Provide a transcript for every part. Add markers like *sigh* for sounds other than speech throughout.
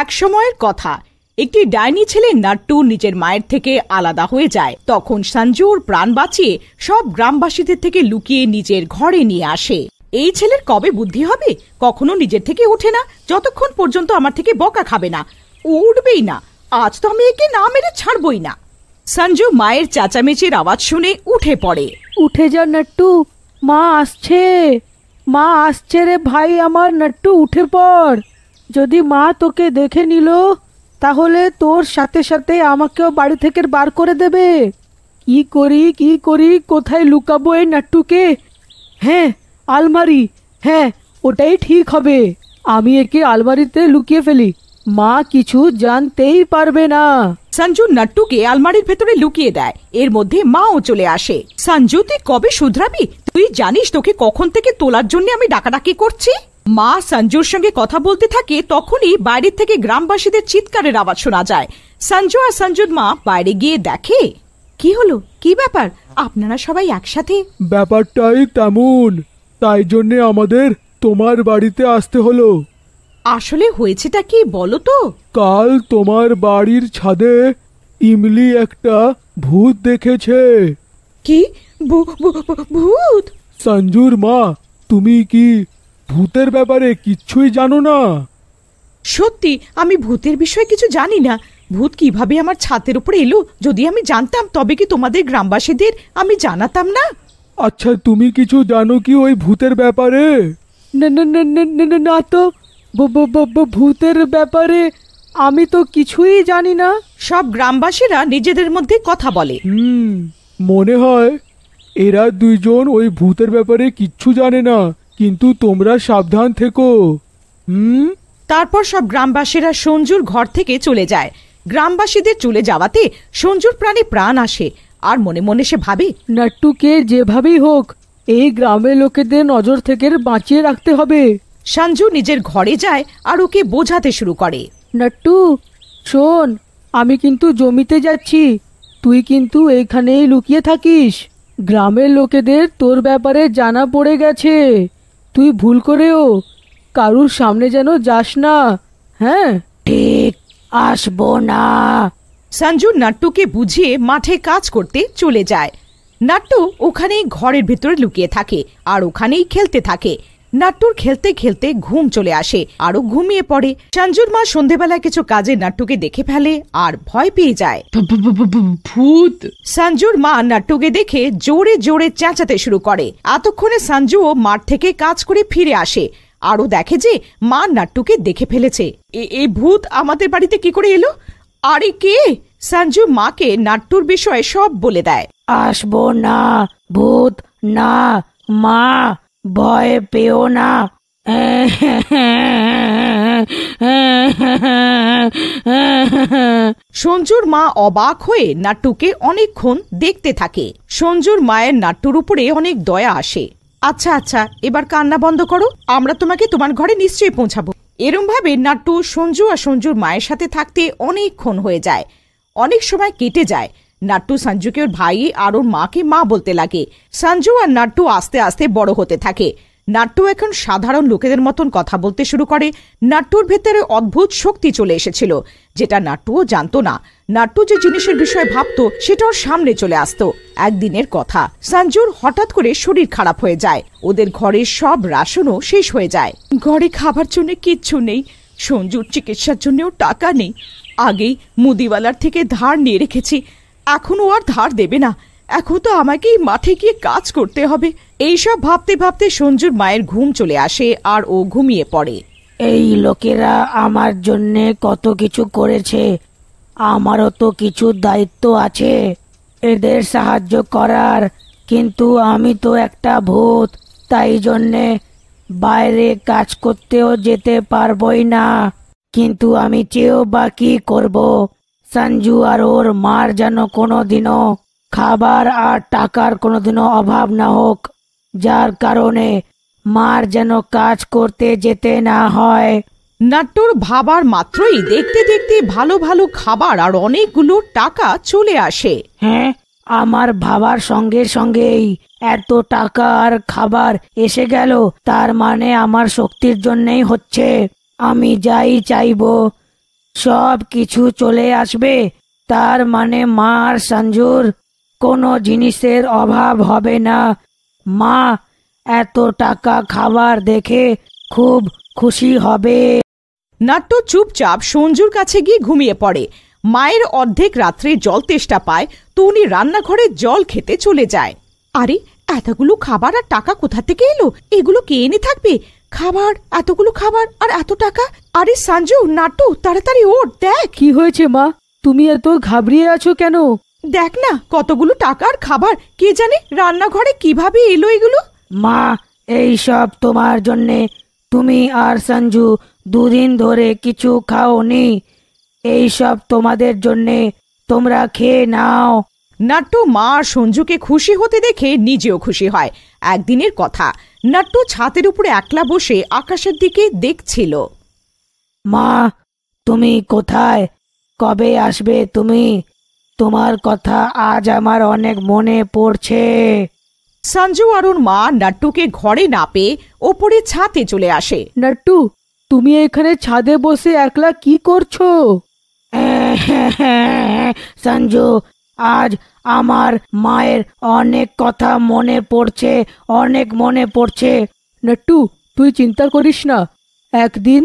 এক সময়ের কথা একটি ডাইনি ছেলে নাট্টু নিজের মায়ের থেকে আলাদা হয়ে যায় তখন সঞ্জুর প্রাণ বাঁচিয়ে সব গ্রামবাসীদের থেকে লুকিয়ে নিজের ঘরে নিয়ে আসে এই ছেলের কবে বুদ্ধি হবে কখনো নিজের থেকে ওঠে না যতক্ষণ পর্যন্ত আমার থেকে বকা খাবে না উঠবেই না আজ তো আমি একে না মেরে ছাড়বই না সঞ্জু মায়ের চাচামেচির আওয়াজ শুনে উঠে পড়ে উঠে যা নাট্টু মা আসছে মা আসছে রে ভাই আমার নাট্টু উঠে পড় যদি মা তোকে দেখে নিল তাহলে তোর সাথে সাথে আমাকেও বাড়ি থেকে বার করে দেবে কি করি কি করি কোথায় লুকাবো এই নাট্টুকে হ্যাঁ আলমারি হ্যাঁ ওটাই ঠিক হবে আমি একে আলমারিতে লুকিয়ে ফেলি মা কিছু জানতেই পারবে না সঞ্জু নাট্টুকে আলমারির ভেতরে লুকিয়ে দেয় এর মধ্যে মাও চলে আসে সঞ্জু তুই কবে শুধরাবি তুই জানিস তোকে কখন থেকে তোলার জন্য আমি ডাকাডাকি করছি মা সঞ্জুর সঙ্গে কথা বলতে থাকে তখনই বাইরের থেকে গ্রামবাসীদের চিৎকারের আওয়াজ শোনা যায় সঞ্জু আর সঞ্জুর মা বাইরে গিয়ে দেখে কি হলো কি ব্যাপার আপনারা সবাই একসাথে ব্যাপারটাই তেমন তাই জন্য আমাদের তোমার বাড়িতে আসতে হলো আসলে হয়েছেটা কি বলো তো কাল তোমার বাড়ির ছাদে ইমলি একটা ভূত দেখেছে কি ভূত সঞ্জুর মা তুমি কি ভূতের ব্যাপারে কিচ্ছুই জানো না সত্যি আমি ভূতের বিষয়ে কিছু জানি না ভূত কিভাবে আমার ছাতের উপরে এলো যদি আমি জানতাম তবে কি তোমাদের গ্রামবাসীদের আমি জানাতাম না আচ্ছা তুমি কিছু জানো কি ওই ভূতের ব্যাপারে না না না না না না না তো ভূতের ব্যাপারে আমি তো কিছুই জানি না সব গ্রামবাসীরা নিজেদের মধ্যে কথা বলে মনে হয় এরা দুইজন ওই ভূতের ব্যাপারে কিচ্ছু জানে না কিন্তু তোমরা সাবধান থেকো হুম তারপর সব গ্রামবাসীরা সঞ্জুর ঘর থেকে চলে যায় গ্রামবাসীদের চলে যাওয়াতে সঞ্জুর প্রাণে প্রাণ আসে আর মনে মনে সে ভাবে নাট্টুকে যেভাবেই হোক এই গ্রামের লোকেদের নজর থেকে বাঁচিয়ে রাখতে হবে সঞ্জু নিজের ঘরে যায় আর ওকে বোঝাতে শুরু করে নাট্টু শোন আমি কিন্তু জমিতে যাচ্ছি তুই কিন্তু এখানেই লুকিয়ে থাকিস গ্রামের লোকেদের তোর ব্যাপারে জানা পড়ে গেছে তুই ভুল করেও কারুর সামনে যেন যাস না হ্যাঁ ঠিক আসব না সঞ্জু নাট্টুকে বুঝিয়ে মাঠে কাজ করতে চলে যায় নাট্টু ওখানেই ঘরের ভেতরে লুকিয়ে থাকে আর ওখানেই খেলতে থাকে নাট্টুর খেলতে খেলতে ঘুম চলে আসে আরো ঘুমিয়ে পড়ে সঞ্জুর মা সন্ধেবেলায় কিছু কাজে নাট্টুকে দেখে ফেলে আর ভয় পেয়ে যায় ভূত সঞ্জুর মা নাট্টুকে দেখে জোরে জোরে চেঁচাতে শুরু করে এতক্ষণে ও মাঠ থেকে কাজ করে ফিরে আসে আরও দেখে যে মা নাট্টুকে দেখে ফেলেছে এই ভূত আমাদের বাড়িতে কি করে এলো আরে কে সঞ্জু মাকে নাট্টুর বিষয়ে সব বলে দেয় আসবো না ভূত না মা ভয় পেও না সঞ্জুর মা অবাক হয়ে নাট্টুকে অনেকক্ষণ দেখতে থাকে সঞ্জুর মায়ের নাট্টুর উপরে অনেক দয়া আসে আচ্ছা আচ্ছা এবার কান্না বন্ধ করো আমরা তোমাকে তোমার ঘরে নিশ্চয়ই পৌঁছাবো এরমভাবে নাট্টু সঞ্জু আর সঞ্জুর মায়ের সাথে থাকতে অনেকক্ষণ হয়ে যায় অনেক সময় কেটে যায় নাট্টু সঞ্জুকে ওর ভাই আর ওর মাকে মা বলতে লাগে সঞ্জু আর নাট্টু আস্তে আস্তে বড় হতে থাকে নাট্য এখন সাধারণ লোকেদের মতন কথা বলতে শুরু করে নাট্টুর ভেতরে অদ্ভুত শক্তি চলে এসেছিল যেটা নাট্টুও জানতো না নাট্টু যে জিনিসের বিষয়ে ভাবত সেটা ওর সামনে চলে আসতো একদিনের কথা সঞ্জুর হঠাৎ করে শরীর খারাপ হয়ে যায় ওদের ঘরের সব রাশনও শেষ হয়ে যায় ঘরে খাবার জন্য কিচ্ছু নেই সঞ্জুর চিকিৎসার জন্যও টাকা নেই আগেই মুদিওয়ালার থেকে ধার নিয়ে রেখেছি এখনও আর ধার দেবে না এখন তো আমাকেই মাঠে গিয়ে কাজ করতে হবে এইসব ভাবতে ভাবতে সঞ্জুর মায়ের ঘুম চলে আসে আর ও ঘুমিয়ে পড়ে এই লোকেরা আমার জন্যে কত কিছু করেছে আমারও তো কিছু দায়িত্ব আছে এদের সাহায্য করার কিন্তু আমি তো একটা ভূত তাই জন্যে বাইরে কাজ করতেও যেতে পারবই না কিন্তু আমি চেয়েও বা কি করবো সঞ্জু আর ওর মার যেন কোনো দিনও খাবার আর টাকার কোনো দিনও অভাব না হোক যার কারণে মার যেন কাজ করতে যেতে না হয় নাট্টুর ভাবার মাত্রই দেখতে দেখতে ভালো ভালো খাবার আর অনেকগুলো টাকা চলে আসে হ্যাঁ আমার ভাবার সঙ্গে সঙ্গেই এত টাকা আর খাবার এসে গেল তার মানে আমার শক্তির জন্যই হচ্ছে আমি যাই চাইবো সব কিছু চলে আসবে তার মানে মা আর সঞ্জুর কোনো জিনিসের অভাব হবে না মা এত টাকা খাবার দেখে খুব খুশি হবে নাট্য চুপচাপ সঞ্জুর কাছে গিয়ে ঘুমিয়ে পড়ে মায়ের অর্ধেক রাত্রে জল তেষ্টা পায় তো উনি রান্নাঘরে জল খেতে চলে যায় আরে এতগুলো খাবার আর টাকা কোথা থেকে এলো এগুলো কে এনে থাকবে খাবার এতগুলো খাবার আর এত টাকা আরে সাঞ্জু নাটু তাড়াতাড়ি ওর দেখ কি হয়েছে মা তুমি এত ঘাবড়িয়ে আছো কেন দেখ না কতগুলো টাকার খাবার কে জানে রান্নাঘরে কিভাবে এলো এগুলো মা এই সব তোমার জন্যে তুমি আর সঞ্জু দুদিন ধরে কিছু খাওনি এই সব তোমাদের জন্যে তোমরা খেয়ে নাও নাট্য মা সঞ্জুকে খুশি হতে দেখে নিজেও খুশি হয় একদিনের কথা নাট্টু ছাতের উপরে একলা বসে আকাশের দিকে দেখছিল মা তুমি কোথায় কবে আসবে তুমি তোমার কথা আজ আমার অনেক মনে পড়ছে সঞ্জু আর ওর মা নাট্টুকে ঘরে না পেয়ে ওপরে ছাতে চলে আসে নাট্টু তুমি এখানে ছাদে বসে একলা কি করছো *laughs* সঞ্জু আজ আমার মায়ের অনেক কথা মনে পড়ছে অনেক মনে পড়ছে নট্টু তুই চিন্তা করিস না একদিন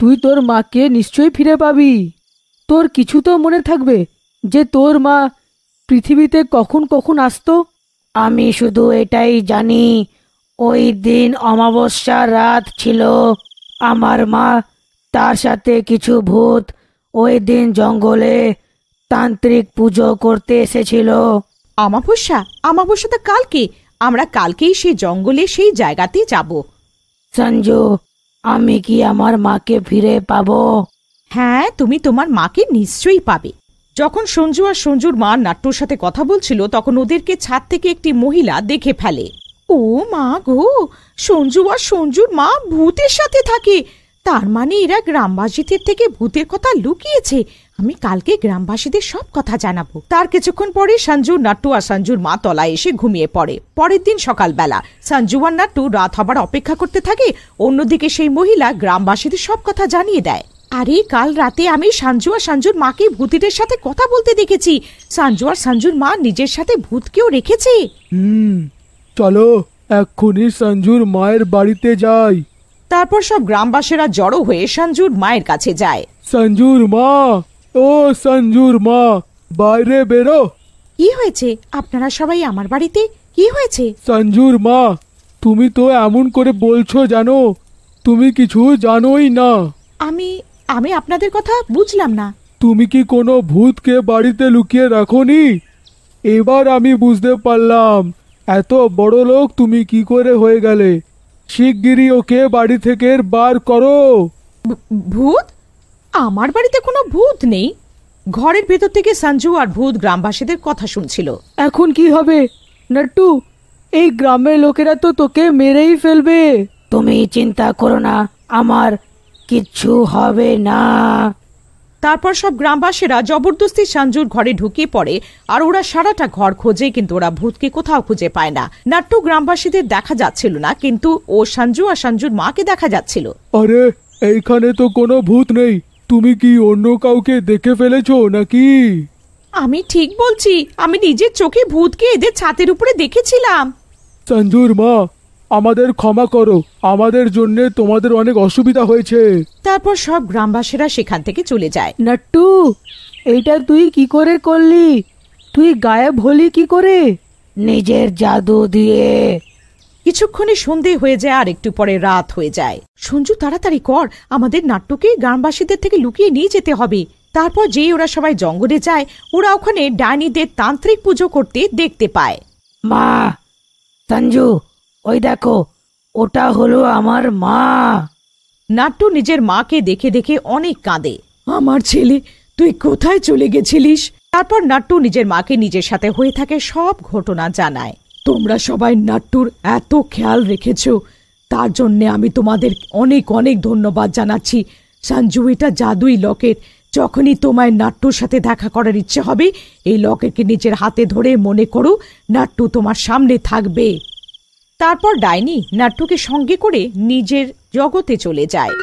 তুই তোর মাকে নিশ্চয়ই ফিরে পাবি তোর কিছু তো মনে থাকবে যে তোর মা পৃথিবীতে কখন কখন আসতো আমি শুধু এটাই জানি ওই দিন অমাবস্যার রাত ছিল আমার মা তার সাথে কিছু ভূত ওই দিন জঙ্গলে তান্ত্রিক পুজো করতে এসেছিল আমাবস্যা আমাবস্যা তো কালকে আমরা কালকেই সেই জঙ্গলে সেই জায়গাতে যাব সঞ্জু আমি কি আমার মাকে ফিরে পাবো হ্যাঁ তুমি তোমার মাকে নিশ্চয়ই পাবে যখন সঞ্জু আর সঞ্জুর মা নাট্যর সাথে কথা বলছিল তখন ওদেরকে ছাদ থেকে একটি মহিলা দেখে ফেলে ও মা গো সঞ্জু আর সঞ্জুর মা ভূতের সাথে থাকে তার মানে এরা গ্রামবাসীদের থেকে ভূতের কথা লুকিয়েছে আমি কালকে গ্রামবাসীদের সব কথা জানাবো তার কিছুক্ষণ পরে সঞ্জু নাট্টু আর সঞ্জুর মা তলায় এসে ঘুমিয়ে পড়ে পরের দিন সকালবেলা সঞ্জু আর নাট্টু রাত হবার অপেক্ষা করতে থাকে অন্যদিকে সেই মহিলা গ্রামবাসীদের সব কথা জানিয়ে দেয় আরে কাল রাতে আমি সঞ্জু আর সঞ্জুর মাকে ভূতিটের সাথে কথা বলতে দেখেছি সঞ্জু আর সঞ্জুর মা নিজের সাথে ভূতকেও রেখেছে হুম চলো এক্ষুনি সঞ্জুর মায়ের বাড়িতে যাই তারপর সব গ্রামবাসীরা জড়ো হয়ে সঞ্জুর মায়ের কাছে যায় সঞ্জুর মা ও সঞ্জুর মা বাইরে বেরো কি হয়েছে আপনারা সবাই আমার বাড়িতে কি হয়েছে সঞ্জুর মা তুমি তো এমন করে বলছো জানো তুমি কিছু জানোই না আমি আমি আপনাদের কথা বুঝলাম না তুমি কি কোনো ভূতকে বাড়িতে লুকিয়ে রাখোনি এবার আমি বুঝতে পারলাম এত বড় লোক তুমি কি করে হয়ে গেলে শিগগিরি ওকে বাড়ি থেকে বার করো ভূত আমার বাড়িতে কোনো ভূত নেই ঘরের ভেতর থেকে সঞ্জু আর ভূত গ্রামবাসীদের কথা শুনছিল এখন কি হবে নাট্টু এই গ্রামের লোকেরা তো তোকে মেরেই ফেলবে তুমি চিন্তা করো না আমার কিচ্ছু হবে না তারপর সব গ্রামবাসীরা জবরদস্তি সঞ্জুর ঘরে ঢুকিয়ে পড়ে আর ওরা সারাটা ঘর খোঁজে কিন্তু ওরা ভূতকে কোথাও খুঁজে পায় না নাট্টু গ্রামবাসীদের দেখা যাচ্ছিল না কিন্তু ও সঞ্জু আর সঞ্জুর মাকে দেখা যাচ্ছিল আরে এইখানে তো কোনো ভূত নেই তুমি কি অন্য কাউকে দেখে ফেলেছো নাকি আমি ঠিক বলছি আমি নিজের চোখে ভূতকে এদের ছাতের উপরে দেখেছিলাম সঞ্জুর মা আমাদের ক্ষমা করো আমাদের জন্য তোমাদের অনেক অসুবিধা হয়েছে তারপর সব গ্রামবাসীরা সেখান থেকে চলে যায় নাট্টু এটা তুই কি করে করলি তুই গায়েব হলি কি করে নিজের জাদু দিয়ে কিছুক্ষণে সন্ধে হয়ে যায় আর একটু পরে রাত হয়ে যায় সঞ্জু তাড়াতাড়ি কর আমাদের নাট্যকে গ্রামবাসীদের থেকে লুকিয়ে নিয়ে যেতে হবে তারপর যেই ওরা সবাই জঙ্গলে যায় ওরা ওখানে ডাইনিদের তান্ত্রিক পুজো করতে দেখতে পায় মা সঞ্জু ওই দেখো ওটা হলো আমার মা নাট্য নিজের মাকে দেখে দেখে অনেক কাঁদে আমার ছেলে তুই কোথায় চলে গেছিলিস তারপর নাট্য নিজের মাকে নিজের সাথে হয়ে থাকে সব ঘটনা জানায় তোমরা সবাই নাট্যুর এত খেয়াল রেখেছ তার জন্যে আমি তোমাদের অনেক অনেক ধন্যবাদ জানাচ্ছি সঞ্জু এটা জাদুই লকেট যখনই তোমায় নাট্যুর সাথে দেখা করার ইচ্ছে হবে এই লকেটকে নিজের হাতে ধরে মনে করো নাট্টু তোমার সামনে থাকবে তারপর ডাইনি নাট্যকে সঙ্গে করে নিজের জগতে চলে যায়